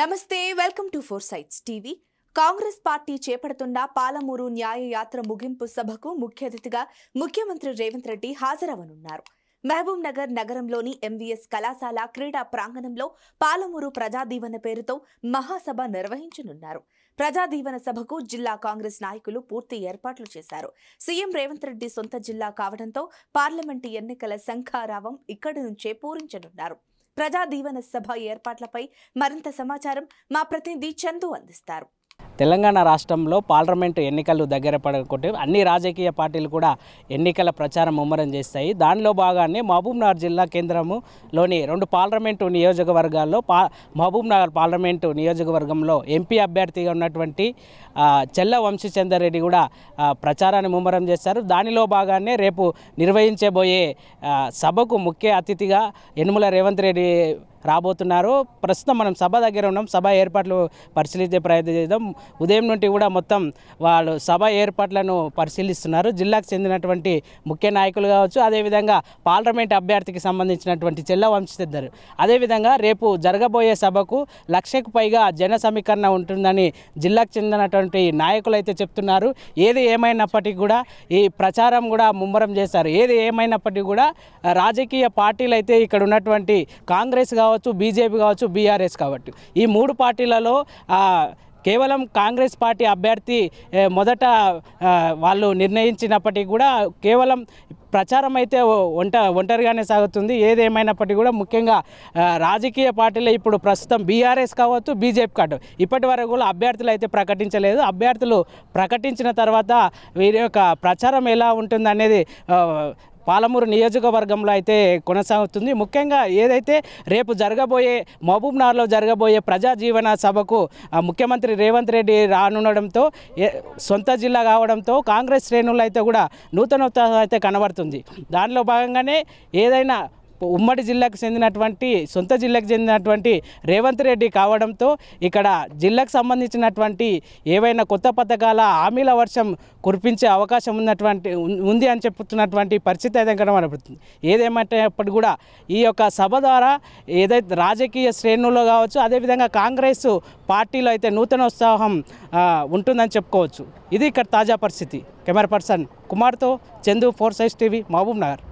నమస్తే welcome to four sides TV Congress party చేపడుతున్న పాలమూరు న్యాయయాత్ర ముగింపు సభకు ముఖ్య అతిథిగా ముఖ్యమంత్రి రేవంత్ రెడ్డి హాజరవనున్నారు మహబూబ్ నగర్ నగరంలోని ఎంవీఎస్ కళాశాల క్రీడా ప్రాంగణంలో పాలమూరు ప్రజాదీవన పేరుతో మహాసభ నిర్వహించనున్నారు ప్రజాదీవన సభకు జిల్లా కాంగ్రెస్ నాయకులు పూర్తి ఏర్పాట్లు చేశారు సీఎం రేవంత్ రెడ్డి సొంత జిల్లా కావడంతో పార్లమెంటు ఎన్నికల శంఖారావం ఇక్కడి నుంచే పూరించనున్నారు ప్రజా దీవెన సభ ఏర్పాట్లపై మరింత సమాచారం మా ప్రతినిధి చందు అందిస్తారు తెలంగాణ రాష్ట్రంలో పార్లమెంటు ఎన్నికలు దగ్గర పడకుంటే అన్ని రాజకీయ పార్టీలు కూడా ఎన్నికల ప్రచారం ముమ్మరం చేస్తాయి దానిలో భాగాన్ని మహబూబ్నగర్ జిల్లా కేంద్రములోని రెండు పార్లమెంటు నియోజకవర్గాల్లో పా మహబూబ్నగర్ పార్లమెంటు నియోజకవర్గంలో ఎంపీ అభ్యర్థిగా ఉన్నటువంటి చెల్ల వంశీచందర్ రెడ్డి కూడా ప్రచారాన్ని ముమ్మరం చేస్తారు దానిలో భాగాన్నే రేపు నిర్వహించబోయే సభకు ముఖ్య అతిథిగా యనుమల రేవంత్ రెడ్డి రాబోతున్నారు ప్రస్తుతం మనం సభ దగ్గర ఉన్నాం సభ ఏర్పాట్లు పరిశీలించే ప్రయత్నం చేద్దాం ఉదయం నుండి కూడా మొత్తం వాళ్ళు సభ ఏర్పాట్లను పరిశీలిస్తున్నారు జిల్లాకు చెందినటువంటి ముఖ్య నాయకులు కావచ్చు అదేవిధంగా పార్లమెంట్ అభ్యర్థికి సంబంధించినటువంటి చెల్ల వంశస్థిద్దరు అదేవిధంగా రేపు జరగబోయే సభకు లక్షకు పైగా జన సమీకరణ ఉంటుందని జిల్లాకు చెందినటువంటి నాయకులు అయితే చెప్తున్నారు ఏది ఏమైనప్పటికీ కూడా ఈ ప్రచారం కూడా ముమ్మరం చేశారు ఏది ఏమైనప్పటికీ కూడా రాజకీయ పార్టీలు అయితే ఇక్కడ ఉన్నటువంటి కాంగ్రెస్ కావచ్చు బీజేపీ కావచ్చు బీఆర్ఎస్ కావచ్చు ఈ మూడు పార్టీలలో కేవలం కాంగ్రెస్ పార్టీ అభ్యర్థి మొదట వాళ్ళు నిర్ణయించినప్పటికీ కూడా కేవలం ప్రచారం అయితే ఒంట ఒంటరిగానే సాగుతుంది ఏదేమైనప్పటికీ కూడా ముఖ్యంగా రాజకీయ పార్టీలు ఇప్పుడు ప్రస్తుతం బీఆర్ఎస్ కావచ్చు బీజేపీ కాదు ఇప్పటి వరకు కూడా అభ్యర్థులు అయితే ప్రకటించలేదు అభ్యర్థులు ప్రకటించిన తర్వాత వీరి యొక్క ప్రచారం ఎలా ఉంటుందనేది పాలమూరు నియోజకవర్గంలో అయితే కొనసాగుతుంది ముఖ్యంగా ఏదైతే రేపు జరగబోయే మహబూబ్నగర్లో జరగబోయే ప్రజా జీవన సభకు ముఖ్యమంత్రి రేవంత్ రెడ్డి రానుండడంతో సొంత జిల్లా కావడంతో కాంగ్రెస్ శ్రేణులు అయితే కూడా నూతన అయితే కనబడుతుంది దానిలో భాగంగానే ఏదైనా ఉమ్మడి జిల్లాకు చెందినటువంటి సొంత జిల్లాకు చెందినటువంటి రేవంత్ రెడ్డి కావడంతో ఇక్కడ జిల్లాకు సంబంధించినటువంటి ఏవైనా కొత్త పథకాల హామీల వర్షం కురిపించే అవకాశం ఉన్నటువంటి ఉంది అని చెప్తున్నటువంటి పరిస్థితి అయితే కనబడుతుంది అప్పుడు కూడా ఈ యొక్క సభ ద్వారా ఏదైతే రాజకీయ శ్రేణుల్లో కావచ్చు అదేవిధంగా కాంగ్రెస్ పార్టీలో అయితే నూతన ఉత్సాహం ఉంటుందని చెప్పుకోవచ్చు ఇది ఇక్కడ తాజా పరిస్థితి కెమెరా పర్సన్ కుమార్తో చందు ఫోర్ సైజ్ టీవీ మహబూబ్ నగర్